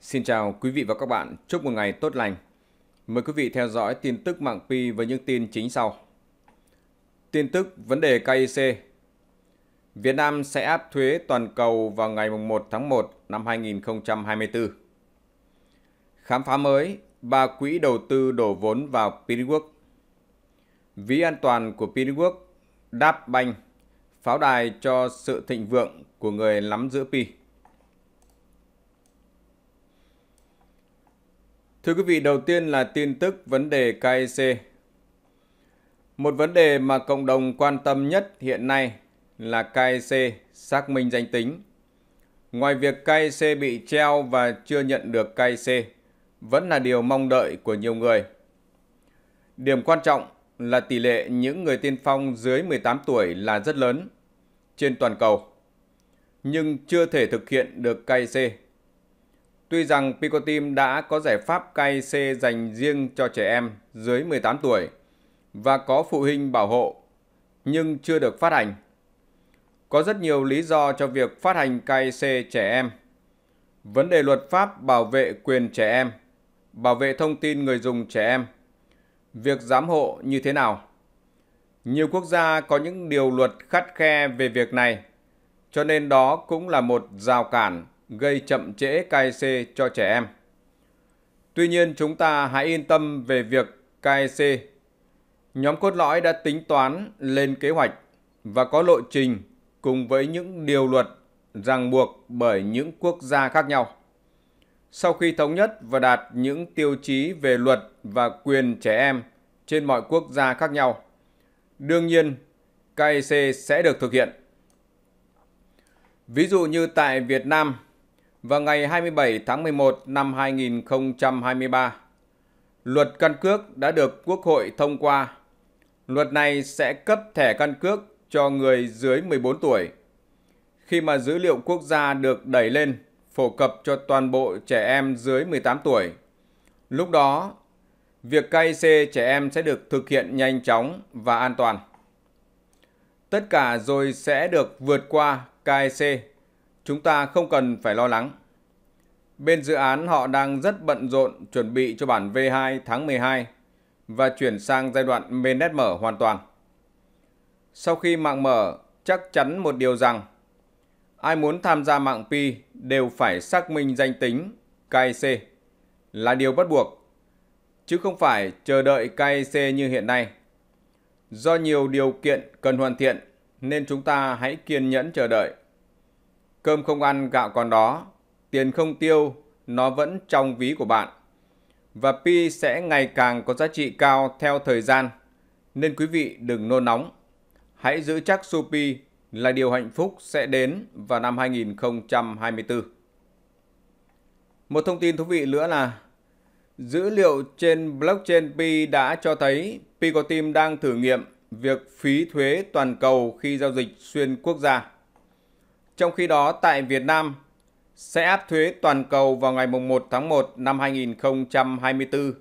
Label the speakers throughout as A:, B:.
A: Xin chào quý vị và các bạn, chúc một ngày tốt lành. Mời quý vị theo dõi tin tức mạng Pi với những tin chính sau. Tin tức vấn đề KIC Việt Nam sẽ áp thuế toàn cầu vào ngày 1 tháng 1 năm 2024. Khám phá mới, ba quỹ đầu tư đổ vốn vào Pinwork. Ví an toàn của Pinwork, đáp banh, pháo đài cho sự thịnh vượng của người nắm giữ Pi. Thưa quý vị, đầu tiên là tin tức vấn đề KEC. Một vấn đề mà cộng đồng quan tâm nhất hiện nay là KEC xác minh danh tính. Ngoài việc KEC bị treo và chưa nhận được KEC, vẫn là điều mong đợi của nhiều người. Điểm quan trọng là tỷ lệ những người tiên phong dưới 18 tuổi là rất lớn trên toàn cầu, nhưng chưa thể thực hiện được KEC Tuy rằng Picotim đã có giải pháp cai dành riêng cho trẻ em dưới 18 tuổi và có phụ huynh bảo hộ nhưng chưa được phát hành. Có rất nhiều lý do cho việc phát hành cai trẻ em. Vấn đề luật pháp bảo vệ quyền trẻ em, bảo vệ thông tin người dùng trẻ em, việc giám hộ như thế nào. Nhiều quốc gia có những điều luật khắt khe về việc này, cho nên đó cũng là một rào cản gây chậm trễ KIC cho trẻ em. Tuy nhiên, chúng ta hãy yên tâm về việc KIC. Nhóm cốt lõi đã tính toán lên kế hoạch và có lộ trình cùng với những điều luật ràng buộc bởi những quốc gia khác nhau. Sau khi thống nhất và đạt những tiêu chí về luật và quyền trẻ em trên mọi quốc gia khác nhau, đương nhiên KIC sẽ được thực hiện. Ví dụ như tại Việt Nam, vào ngày 27 tháng 11 năm 2023. Luật căn cước đã được Quốc hội thông qua. Luật này sẽ cấp thẻ căn cước cho người dưới 14 tuổi. Khi mà dữ liệu quốc gia được đẩy lên, phổ cập cho toàn bộ trẻ em dưới 18 tuổi. Lúc đó, việc KIC trẻ em sẽ được thực hiện nhanh chóng và an toàn. Tất cả rồi sẽ được vượt qua KIC Chúng ta không cần phải lo lắng. Bên dự án họ đang rất bận rộn chuẩn bị cho bản V2 tháng 12 và chuyển sang giai đoạn mainnet mở hoàn toàn. Sau khi mạng mở, chắc chắn một điều rằng ai muốn tham gia mạng Pi đều phải xác minh danh tính KIC là điều bắt buộc, chứ không phải chờ đợi KIC như hiện nay. Do nhiều điều kiện cần hoàn thiện nên chúng ta hãy kiên nhẫn chờ đợi. Cơm không ăn gạo còn đó, tiền không tiêu, nó vẫn trong ví của bạn. Và pi sẽ ngày càng có giá trị cao theo thời gian, nên quý vị đừng nôn nóng. Hãy giữ chắc su pi là điều hạnh phúc sẽ đến vào năm 2024. Một thông tin thú vị nữa là dữ liệu trên blockchain Pi đã cho thấy pi có team đang thử nghiệm việc phí thuế toàn cầu khi giao dịch xuyên quốc gia. Trong khi đó, tại Việt Nam sẽ áp thuế toàn cầu vào ngày 1 tháng 1 năm 2024.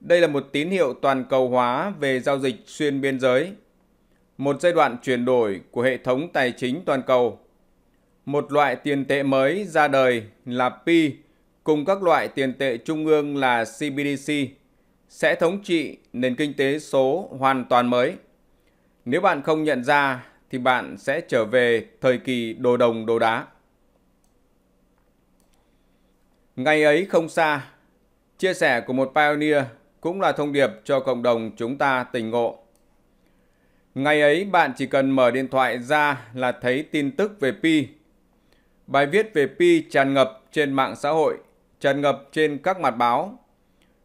A: Đây là một tín hiệu toàn cầu hóa về giao dịch xuyên biên giới, một giai đoạn chuyển đổi của hệ thống tài chính toàn cầu. Một loại tiền tệ mới ra đời là Pi cùng các loại tiền tệ trung ương là CBDC sẽ thống trị nền kinh tế số hoàn toàn mới. Nếu bạn không nhận ra thì bạn sẽ trở về thời kỳ đồ đồng đồ đá. Ngày ấy không xa, chia sẻ của một pioneer cũng là thông điệp cho cộng đồng chúng ta tình ngộ. Ngày ấy bạn chỉ cần mở điện thoại ra là thấy tin tức về Pi. Bài viết về Pi tràn ngập trên mạng xã hội, tràn ngập trên các mặt báo.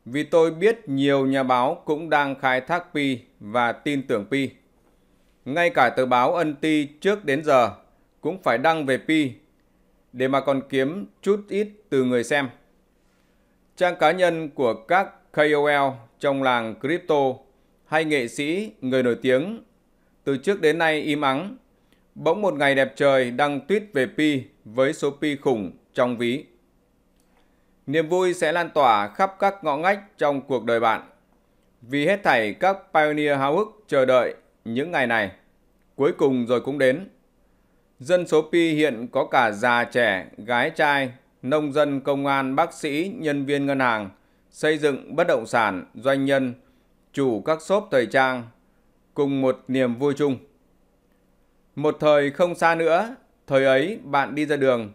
A: Vì tôi biết nhiều nhà báo cũng đang khai thác Pi và tin tưởng Pi. Ngay cả tờ báo ân ti trước đến giờ cũng phải đăng về Pi để mà còn kiếm chút ít từ người xem. Trang cá nhân của các KOL trong làng crypto hay nghệ sĩ, người nổi tiếng từ trước đến nay im ắng, bỗng một ngày đẹp trời đăng tweet về Pi với số Pi khủng trong ví. Niềm vui sẽ lan tỏa khắp các ngõ ngách trong cuộc đời bạn. Vì hết thảy các pioneer háo hức chờ đợi những ngày này. Cuối cùng rồi cũng đến. Dân số Pi hiện có cả già trẻ, gái trai, nông dân, công an, bác sĩ, nhân viên ngân hàng, xây dựng, bất động sản, doanh nhân, chủ các shop thời trang, cùng một niềm vui chung. Một thời không xa nữa, thời ấy bạn đi ra đường,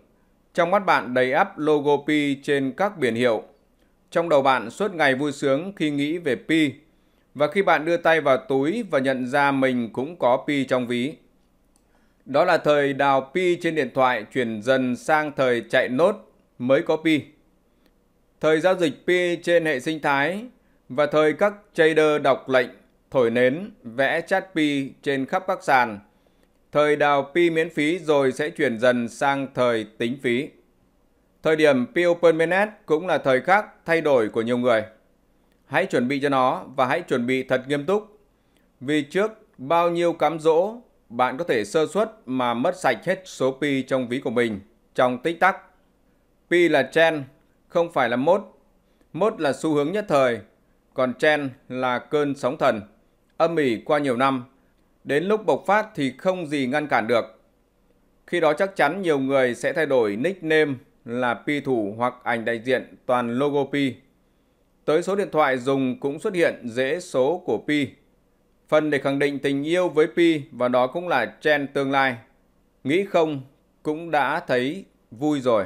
A: trong mắt bạn đầy ắp logo Pi trên các biển hiệu. Trong đầu bạn suốt ngày vui sướng khi nghĩ về Pi và khi bạn đưa tay vào túi và nhận ra mình cũng có pi trong ví. Đó là thời đào pi trên điện thoại chuyển dần sang thời chạy nốt mới có pi. Thời giao dịch pi trên hệ sinh thái và thời các trader đọc lệnh, thổi nến, vẽ chat pi trên khắp các sàn. Thời đào pi miễn phí rồi sẽ chuyển dần sang thời tính phí. Thời điểm pi Open Mainnet cũng là thời khắc thay đổi của nhiều người hãy chuẩn bị cho nó và hãy chuẩn bị thật nghiêm túc. Vì trước bao nhiêu cám dỗ, bạn có thể sơ suất mà mất sạch hết số pi trong ví của mình trong tích tắc. Pi là trend, không phải là mốt. Mốt là xu hướng nhất thời, còn trend là cơn sóng thần, âm ỉ qua nhiều năm. Đến lúc bộc phát thì không gì ngăn cản được. Khi đó chắc chắn nhiều người sẽ thay đổi nickname là pi thủ hoặc ảnh đại diện toàn logo pi tới số điện thoại dùng cũng xuất hiện dễ số của Pi. Phần để khẳng định tình yêu với Pi và đó cũng là trend tương lai. Nghĩ không cũng đã thấy vui rồi.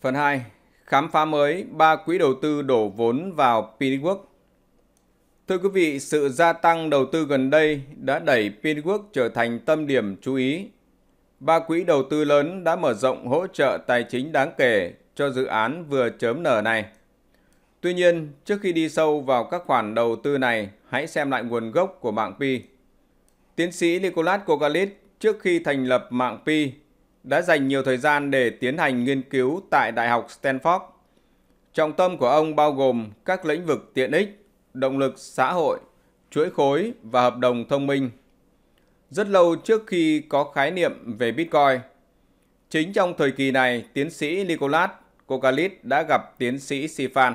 A: Phần 2. Khám phá mới, ba quỹ đầu tư đổ vốn vào pi Pinwork. Thưa quý vị, sự gia tăng đầu tư gần đây đã đẩy pi Pinwork trở thành tâm điểm chú ý. Ba quỹ đầu tư lớn đã mở rộng hỗ trợ tài chính đáng kể cho dự án vừa chớm nở này – Tuy nhiên, trước khi đi sâu vào các khoản đầu tư này, hãy xem lại nguồn gốc của mạng Pi. Tiến sĩ Nicolas Kogalit trước khi thành lập mạng Pi đã dành nhiều thời gian để tiến hành nghiên cứu tại Đại học Stanford. Trọng tâm của ông bao gồm các lĩnh vực tiện ích, động lực xã hội, chuỗi khối và hợp đồng thông minh. Rất lâu trước khi có khái niệm về Bitcoin, chính trong thời kỳ này, tiến sĩ Nicolas Kogalit đã gặp tiến sĩ Sifan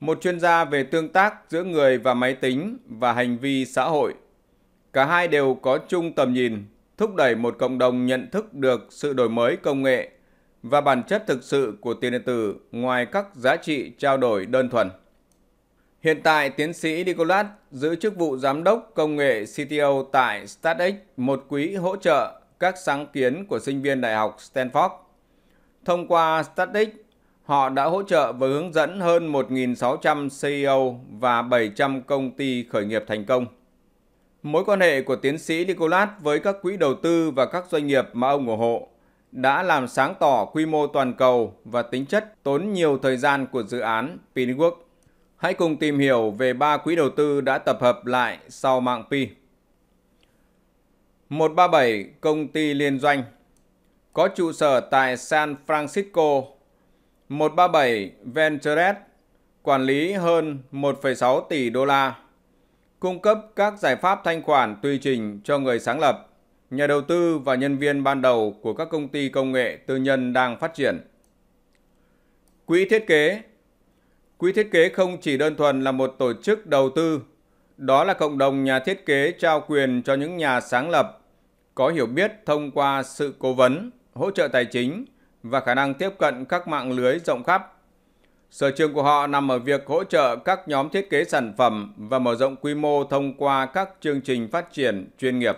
A: một chuyên gia về tương tác giữa người và máy tính và hành vi xã hội. Cả hai đều có chung tầm nhìn, thúc đẩy một cộng đồng nhận thức được sự đổi mới công nghệ và bản chất thực sự của tiền điện tử ngoài các giá trị trao đổi đơn thuần. Hiện tại, tiến sĩ Nicolas giữ chức vụ giám đốc công nghệ CTO tại StatX, một quỹ hỗ trợ các sáng kiến của sinh viên đại học Stanford. Thông qua StatX, Họ đã hỗ trợ và hướng dẫn hơn 1.600 CEO và 700 công ty khởi nghiệp thành công. Mối quan hệ của tiến sĩ Nicolas với các quỹ đầu tư và các doanh nghiệp mà ông ủng hộ đã làm sáng tỏ quy mô toàn cầu và tính chất tốn nhiều thời gian của dự án Pinwork. Hãy cùng tìm hiểu về ba quỹ đầu tư đã tập hợp lại sau mạng Pi. 137 Công ty liên doanh có trụ sở tại San Francisco 137 Ventures quản lý hơn 1,6 tỷ đô la, cung cấp các giải pháp thanh khoản tùy trình cho người sáng lập, nhà đầu tư và nhân viên ban đầu của các công ty công nghệ tư nhân đang phát triển. Quỹ thiết kế Quỹ thiết kế không chỉ đơn thuần là một tổ chức đầu tư, đó là cộng đồng nhà thiết kế trao quyền cho những nhà sáng lập có hiểu biết thông qua sự cố vấn, hỗ trợ tài chính và khả năng tiếp cận các mạng lưới rộng khắp. Sở trường của họ nằm ở việc hỗ trợ các nhóm thiết kế sản phẩm và mở rộng quy mô thông qua các chương trình phát triển chuyên nghiệp.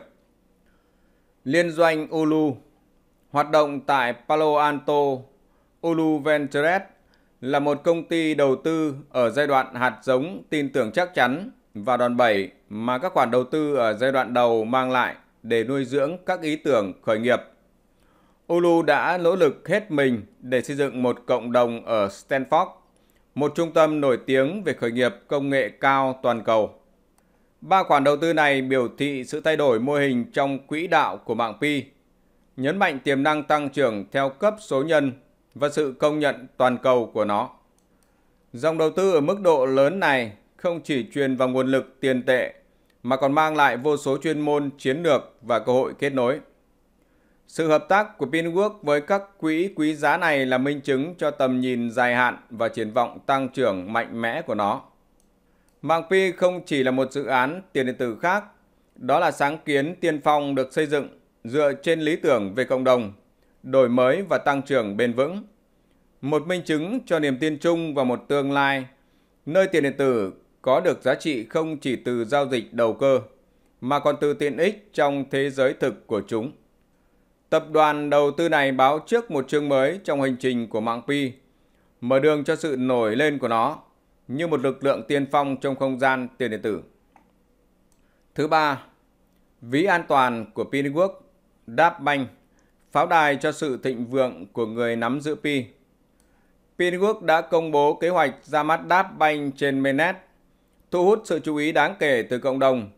A: Liên doanh Ulu hoạt động tại Palo Alto, Ulu Ventures là một công ty đầu tư ở giai đoạn hạt giống tin tưởng chắc chắn và đòn bẩy mà các khoản đầu tư ở giai đoạn đầu mang lại để nuôi dưỡng các ý tưởng khởi nghiệp Ulu đã nỗ lực hết mình để xây dựng một cộng đồng ở Stanford, một trung tâm nổi tiếng về khởi nghiệp công nghệ cao toàn cầu. Ba khoản đầu tư này biểu thị sự thay đổi mô hình trong quỹ đạo của mạng Pi, nhấn mạnh tiềm năng tăng trưởng theo cấp số nhân và sự công nhận toàn cầu của nó. Dòng đầu tư ở mức độ lớn này không chỉ truyền vào nguồn lực tiền tệ mà còn mang lại vô số chuyên môn chiến lược và cơ hội kết nối. Sự hợp tác của Pinwork với các quỹ quý giá này là minh chứng cho tầm nhìn dài hạn và triển vọng tăng trưởng mạnh mẽ của nó. Mạng Pi không chỉ là một dự án tiền điện tử khác, đó là sáng kiến tiên phong được xây dựng dựa trên lý tưởng về cộng đồng, đổi mới và tăng trưởng bền vững. Một minh chứng cho niềm tin chung vào một tương lai, nơi tiền điện tử có được giá trị không chỉ từ giao dịch đầu cơ, mà còn từ tiện ích trong thế giới thực của chúng. Tập đoàn đầu tư này báo trước một chương mới trong hành trình của mạng Pi, mở đường cho sự nổi lên của nó như một lực lượng tiên phong trong không gian tiền điện tử. Thứ ba, ví an toàn của Pi Network, đáp banh, pháo đài cho sự thịnh vượng của người nắm giữ Pi. Pi Network đã công bố kế hoạch ra mắt đáp banh trên Mainnet, thu hút sự chú ý đáng kể từ cộng đồng.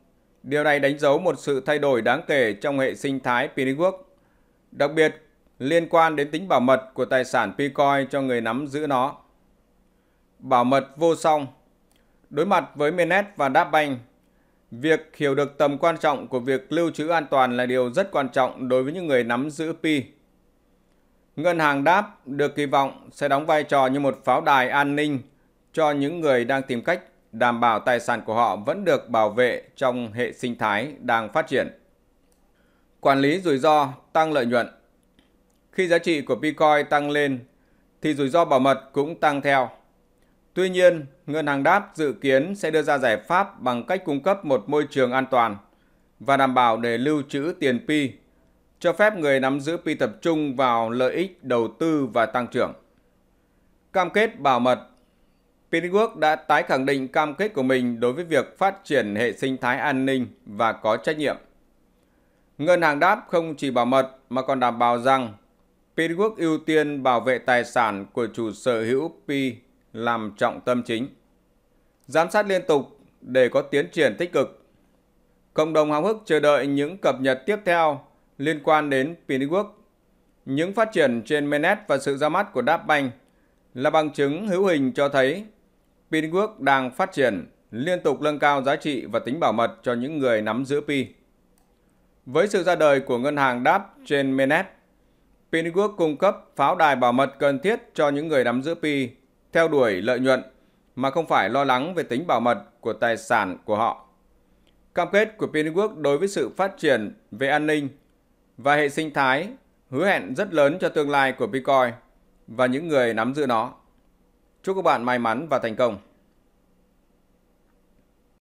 A: Điều này đánh dấu một sự thay đổi đáng kể trong hệ sinh thái Pi Network đặc biệt liên quan đến tính bảo mật của tài sản Picoin cho người nắm giữ nó. Bảo mật vô song Đối mặt với Mainnet và DAPBank, việc hiểu được tầm quan trọng của việc lưu trữ an toàn là điều rất quan trọng đối với những người nắm giữ Pi. Ngân hàng DAP được kỳ vọng sẽ đóng vai trò như một pháo đài an ninh cho những người đang tìm cách đảm bảo tài sản của họ vẫn được bảo vệ trong hệ sinh thái đang phát triển. Quản lý rủi ro tăng lợi nhuận. Khi giá trị của Bitcoin tăng lên thì rủi ro bảo mật cũng tăng theo. Tuy nhiên, ngân hàng đáp dự kiến sẽ đưa ra giải pháp bằng cách cung cấp một môi trường an toàn và đảm bảo để lưu trữ tiền Pi, cho phép người nắm giữ Pi tập trung vào lợi ích đầu tư và tăng trưởng. Cam kết bảo mật Pinwork đã tái khẳng định cam kết của mình đối với việc phát triển hệ sinh thái an ninh và có trách nhiệm. Ngân hàng đáp không chỉ bảo mật mà còn đảm bảo rằng Pitwork ưu tiên bảo vệ tài sản của chủ sở hữu Pi làm trọng tâm chính. Giám sát liên tục để có tiến triển tích cực. Cộng đồng háo hức chờ đợi những cập nhật tiếp theo liên quan đến Pinwork. Những phát triển trên Mainnet và sự ra mắt của DAPBank là bằng chứng hữu hình cho thấy Pinwork đang phát triển, liên tục nâng cao giá trị và tính bảo mật cho những người nắm giữ Pi. Với sự ra đời của ngân hàng đáp trên Mainnet, Pinwork cung cấp pháo đài bảo mật cần thiết cho những người nắm giữ Pi theo đuổi lợi nhuận mà không phải lo lắng về tính bảo mật của tài sản của họ. Cam kết của Pinwork đối với sự phát triển về an ninh và hệ sinh thái hứa hẹn rất lớn cho tương lai của Bitcoin và những người nắm giữ nó. Chúc các bạn may mắn và thành công!